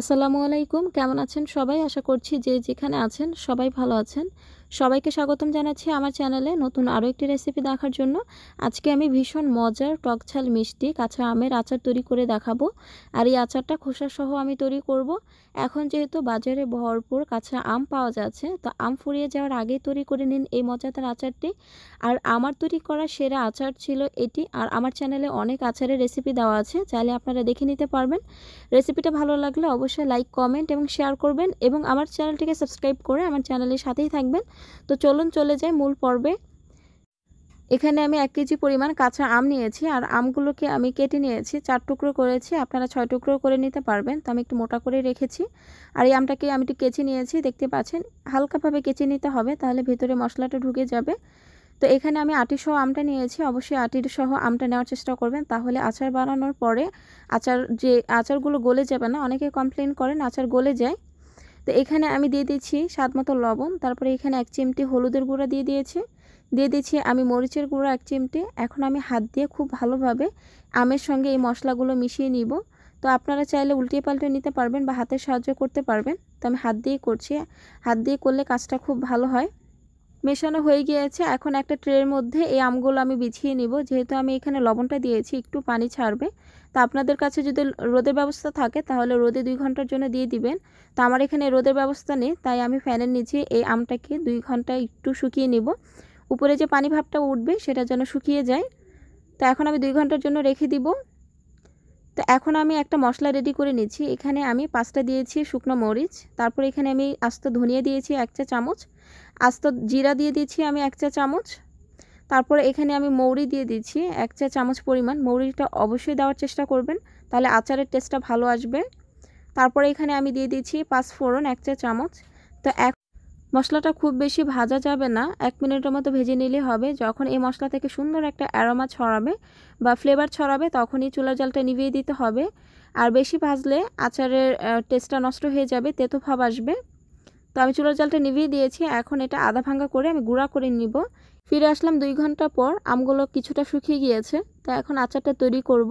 আসসালামু আলাইকুম কেমন আছেন সবাই আশা করছি যে যেখানে আছেন সবাই ভালো আছেন সবাইকে স্বাগতম জানাচ্ছি আমার চ্যানেলে নতুন আরও একটি রেসিপি দেখার জন্য আজকে আমি ভীষণ মজার টকছাল মিষ্টি কাঁচা আমের আচার তৈরি করে দেখাবো আর এই আচারটা খোসাসহ আমি তৈরি করব এখন যেহেতু বাজারে ভরপুর কাঁচা আম পাওয়া যাচ্ছে তো আম ফুরিয়ে যাওয়ার আগে তৈরি করে নিন এই মজাদার আচারটি আর আমার তৈরি করা সেরা আচার ছিল এটি আর আমার চ্যানেলে অনেক আচারের রেসিপি দেওয়া আছে চাইলে আপনারা দেখে নিতে পারবেন রেসিপিটা ভালো লাগলে অবশ্যই লাইক কমেন্ট এবং শেয়ার করবেন এবং আমার চ্যানেলটিকে সাবস্ক্রাইব করে আমার চ্যানেলের সাথেই থাকবেন তো চলুন চলে যাই মূল পর্বে এখানে আমি এক কেজি পরিমাণ কাঁচা আম নিয়েছি আর আমগুলোকে আমি কেটে নিয়েছি চার টুকরো করেছি আপনারা ছয় টুকরো করে নিতে পারবেন তো আমি একটু মোটা করে রেখেছি আর এই আমটাকে আমি একটু কেচে নিয়েছি দেখতে পাচ্ছেন হালকাভাবে কেচে নিতে হবে তাহলে ভেতরে মশলাটা ঢুকে যাবে তো এখানে আমি আটিসহ আমটা নিয়েছি অবশ্যই আটির সহ আমটা নেওয়ার চেষ্টা করবেন তাহলে আচার বানানোর পরে আচার যে আচারগুলো গলে যাবে না অনেকে কমপ্লেন করেন আচার গলে যায় তো এখানে আমি দিয়ে দিয়েছি স্বাদ মতো লবণ তারপরে এখানে এক চিমটি হলুদের গুঁড়া দিয়ে দিয়েছি দিয়ে দিয়েছি আমি মরিচের গুঁড়ো এক চিমটি এখন আমি হাত দিয়ে খুব ভালোভাবে আমের সঙ্গে এই মশলাগুলো মিশিয়ে নিব তো আপনারা চাইলে উল্টিয়ে পাল্টে নিতে পারবেন বা হাতের সাহায্য করতে পারবেন তো আমি হাত দিয়ে করছি হাত দিয়ে করলে কাজটা খুব ভালো হয় মেশানো হয়ে গিয়েছে এখন একটা ট্রের মধ্যে এই আমগুলো আমি বিছিয়ে নিব যেহেতু আমি এখানে লবণটা দিয়েছি একটু পানি ছাড়বে তা আপনাদের কাছে যদি রোদের ব্যবস্থা থাকে তাহলে রোদে দুই ঘন্টার জন্য দিয়ে দিবেন তো আমার এখানে রোদের ব্যবস্থা নেই তাই আমি ফ্যানের নিচে এই আমটাকে দুই ঘন্টা একটু শুকিয়ে নিব উপরে যে পানি ভাবটা উঠবে সেটা যেন শুকিয়ে যায় তো এখন আমি দুই ঘন্টার জন্য রেখে দিব তো এখন আমি একটা মশলা রেডি করে নিচ্ছি এখানে আমি পাঁচটা দিয়েছি শুকনো মরিচ তারপর এখানে আমি আস্ত ধনিয়া দিয়েছি এক চা চামচ আস্ত জিরা দিয়ে দিয়েছি আমি এক চা চামচ তারপর এখানে আমি মৌরি দিয়ে দিচ্ছি এক চা চামচ পরিমাণ মৌরিটা অবশ্যই দেওয়ার চেষ্টা করবেন তাহলে আচারের টেস্টটা ভালো আসবে তারপরে এখানে আমি দিয়ে দিচ্ছি পাঁচ ফোড়ন এক চা চামচ তো এক মশলাটা খুব বেশি ভাজা যাবে না এক মিনিটের মতো ভেজে নিলে হবে যখন এই মশলা থেকে সুন্দর একটা অ্যারোমা ছড়াবে বা ফ্লেভার ছড়াবে তখনই চুলার জলটা নিভিয়ে দিতে হবে আর বেশি ভাজলে আচারের টেস্টটা নষ্ট হয়ে যাবে তেতো ভাব আসবে তো আমি চুলার জলটা নিভিয়ে দিয়েছি এখন এটা আধা ভাঙ্গা করে আমি গুঁড়া করে নিব ফিরে আসলাম দুই ঘন্টা পর আমগুলো কিছুটা শুকিয়ে গিয়েছে তা এখন আচারটা তৈরি করব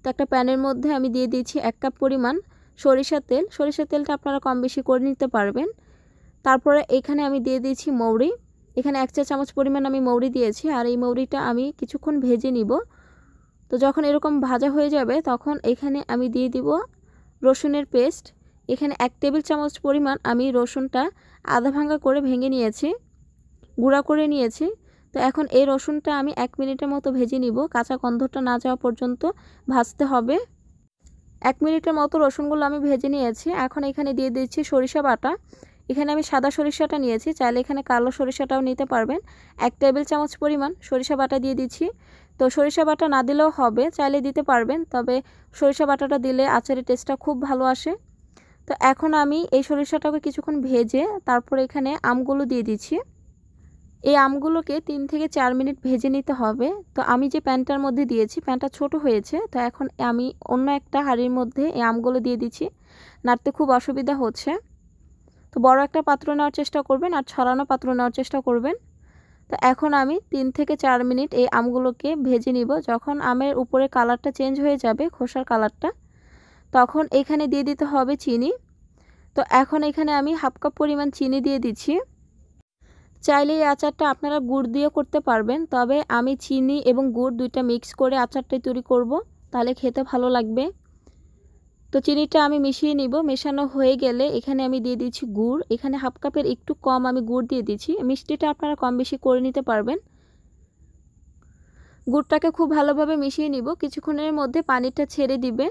তো একটা প্যানের মধ্যে আমি দিয়ে দিয়েছি এক কাপ পরিমাণ সরিষার তেল সরিষার তেলটা আপনারা কম বেশি করে নিতে পারবেন তারপরে এখানে আমি দিয়ে দিয়েছি মৌরি এখানে এক চা চামচ পরিমাণ আমি মৌরি দিয়েছি আর এই মৌরিটা আমি কিছুক্ষণ ভেজে নিব তো যখন এরকম ভাজা হয়ে যাবে তখন এখানে আমি দিয়ে দিব রসুনের পেস্ট এখানে এক টেবিল চামচ পরিমাণ আমি রসুনটা আধা ভাঙ্গা করে ভেঙে নিয়েছি গুঁড়া করে নিয়েছি তো এখন এই রসুনটা আমি এক মিনিটের মতো ভেজে নিব কাঁচা গন্ধটা না যাওয়া পর্যন্ত ভাজতে হবে এক মিনিটের মতো রসুনগুলো আমি ভেজে নিয়েছি এখন এখানে দিয়ে দিচ্ছি সরিষা বাটা এখানে আমি সাদা সরিষাটা নিয়েছি চাইলে এখানে কালো সরিষাটাও নিতে পারবেন এক টেবিল চামচ পরিমাণ সরিষা বাটা দিয়ে দিচ্ছি তো সরিষা বাটা না দিলেও হবে চাইলে দিতে পারবেন তবে সরিষা বাটাটা দিলে আচারের টেস্টটা খুব ভালো আসে তো এখন আমি এই সরিষাটাকে কিছুক্ষণ ভেজে তারপরে এখানে আমগুলো দিয়ে দিচ্ছি এই আমগুলোকে তিন থেকে চার মিনিট ভেজে নিতে হবে তো আমি যে প্যান্টটার মধ্যে দিয়েছি প্যান্টটা ছোট হয়েছে তো এখন আমি অন্য একটা হাঁড়ির মধ্যে এই আমগুলো দিয়ে দিচ্ছি নাড়তে খুব অসুবিধা হচ্ছে তো বড় একটা পাত্র নেওয়ার চেষ্টা করবেন আর ছড়ানো পাত্র নেওয়ার চেষ্টা করবেন তো এখন আমি তিন থেকে চার মিনিট এই আমগুলোকে ভেজে নিব যখন আমের উপরে কালারটা চেঞ্জ হয়ে যাবে খোসার কালারটা তখন এখানে দিয়ে দিতে হবে চিনি তো এখন এখানে আমি হাফ কাপ পরিমাণ চিনি দিয়ে দিচ্ছি চাইলে এই আচারটা আপনারা গুড় দিয়ে করতে পারবেন তবে আমি চিনি এবং গুড় দুইটা মিক্স করে আচারটাই তৈরি করব তাহলে খেতে ভালো লাগবে তো চিনিটা আমি মিশিয়ে নিব মেশানো হয়ে গেলে এখানে আমি দিয়ে দিচ্ছি গুড় এখানে হাফ কাপের একটু কম আমি গুড় দিয়ে দিচ্ছি মিষ্টিটা আপনারা কম বেশি করে নিতে পারবেন গুড়টাকে খুব ভালোভাবে মিশিয়ে নিব কিছুক্ষণের মধ্যে পানিটা ছেড়ে দিবে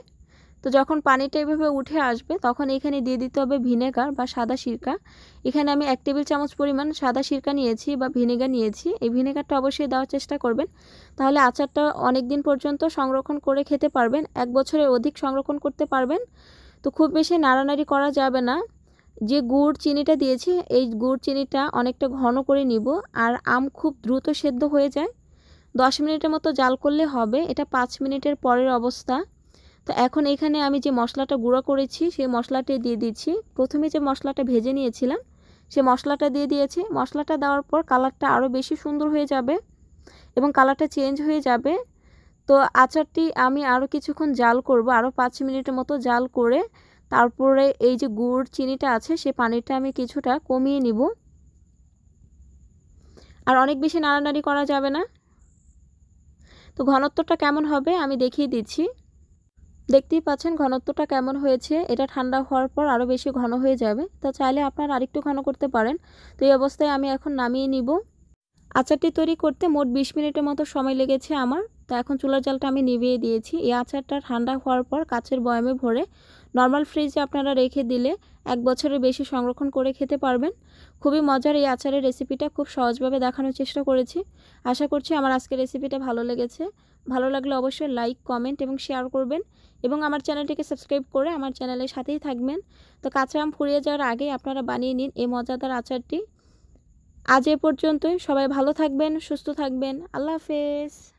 তো যখন পানিটা এভাবে উঠে আসবে তখন এখানে দিয়ে দিতে হবে ভিনেগার বা সাদা সিরকা এখানে আমি এক টেবিল চামচ পরিমাণ সাদা সিরকা নিয়েছি বা ভিনেগার নিয়েছি এই ভিনেগারটা অবশ্যই দেওয়ার চেষ্টা করবেন তাহলে আচারটা অনেক দিন পর্যন্ত সংরক্ষণ করে খেতে পারবেন এক বছরের অধিক সংরক্ষণ করতে পারবেন তো খুব বেশি নাড়ানাড়ি করা যাবে না যে গুড় চিনিটা দিয়েছি এই গুড় চিনিটা অনেকটা ঘন করে নিব আর আম খুব দ্রুত সেদ্ধ হয়ে যায় দশ মিনিটের মতো জাল করলে হবে এটা পাঁচ মিনিটের পরের অবস্থা তো এখন এখানে আমি যে মশলাটা গুঁড়ো করেছি সেই মশলাটা দিয়ে দিচ্ছি প্রথমে যে মশলাটা ভেজে নিয়েছিলাম সে মশলাটা দিয়ে দিয়েছি মশলাটা দেওয়ার পর কালারটা আরও বেশি সুন্দর হয়ে যাবে এবং কালারটা চেঞ্জ হয়ে যাবে তো আচারটি আমি আরও কিছুক্ষণ জাল করব আরও পাঁচ মিনিটের মতো জাল করে তারপরে এই যে গুড় চিনিটা আছে সে পানিটা আমি কিছুটা কমিয়ে নিব আর অনেক বেশি নাড়ানাড়ি করা যাবে না তো ঘনত্বটা কেমন হবে আমি দেখিয়ে দিচ্ছি দেখতেই পাচ্ছেন ঘনত্বটা কেমন হয়েছে এটা ঠান্ডা হওয়ার পর আরও বেশি ঘন হয়ে যাবে তা চাইলে আপনারা আরেকটু ঘন করতে পারেন তো এই অবস্থায় আমি এখন নামিয়ে নিব আচারটি তৈরি করতে মোট ২০ মিনিটের মতো সময় লেগেছে আমার তো এখন চুলার জালটা আমি নিভিয়ে দিয়েছি এই আচারটা ঠান্ডা হওয়ার পর কাছের বয়ামে ভরে নর্মাল ফ্রিজে আপনারা রেখে দিলে এক বছরের বেশি সংরক্ষণ করে খেতে পারবেন খুবই মজার এই আচারের রেসিপিটা খুব সহজভাবে দেখানোর চেষ্টা করেছি আশা করছি আমার আজকের রেসিপিটা ভালো লেগেছে ভালো লাগলে অবশ্যই লাইক কমেন্ট এবং শেয়ার করবেন এবং আমার চ্যানেলটিকে সাবস্ক্রাইব করে আমার চ্যানেলের সাথেই থাকবেন তো কাঁচা আম ফুরিয়ে যাওয়ার আগে আপনারা বানিয়ে নিন এই মজাদার আচারটি আজ এ পর্যন্তই সবাই ভালো থাকবেন সুস্থ থাকবেন আল্লাহ হাফেজ